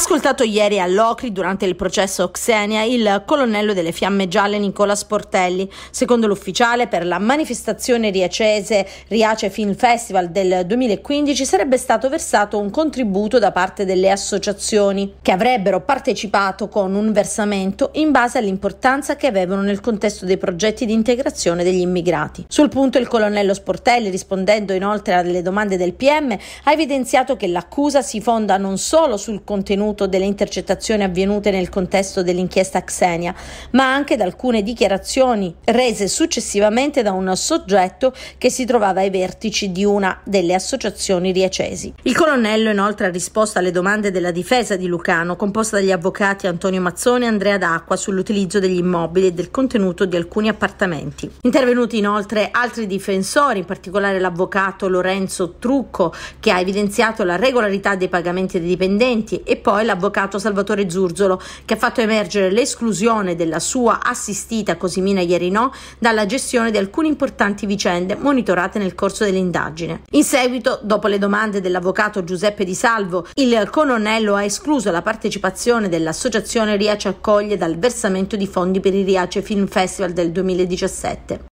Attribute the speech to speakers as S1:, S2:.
S1: Ascoltato ieri a Locri durante il processo Xenia il colonnello delle Fiamme Gialle Nicola Sportelli. Secondo l'ufficiale, per la manifestazione riacese Riace Film Festival del 2015 sarebbe stato versato un contributo da parte delle associazioni che avrebbero partecipato con un versamento in base all'importanza che avevano nel contesto dei progetti di integrazione degli immigrati. Sul punto il colonnello Sportelli, rispondendo inoltre alle domande del PM, ha evidenziato che l'accusa si fonda non solo sul contenuto contenuto delle intercettazioni avvenute nel contesto dell'inchiesta Xenia, ma anche da alcune dichiarazioni rese successivamente da un soggetto che si trovava ai vertici di una delle associazioni riacesi. Il colonnello inoltre ha risposto alle domande della difesa di Lucano, composta dagli avvocati Antonio Mazzone e Andrea D'Acqua, sull'utilizzo degli immobili e del contenuto di alcuni appartamenti. Intervenuti inoltre altri difensori, in particolare l'avvocato Lorenzo Trucco, che ha evidenziato la regolarità dei pagamenti dei dipendenti e poi poi l'avvocato Salvatore Zurzolo, che ha fatto emergere l'esclusione della sua assistita Cosimina Ierino dalla gestione di alcune importanti vicende monitorate nel corso dell'indagine. In seguito, dopo le domande dell'avvocato Giuseppe Di Salvo, il colonnello ha escluso la partecipazione dell'associazione Riace Accoglie dal versamento di fondi per il Riace Film Festival del 2017.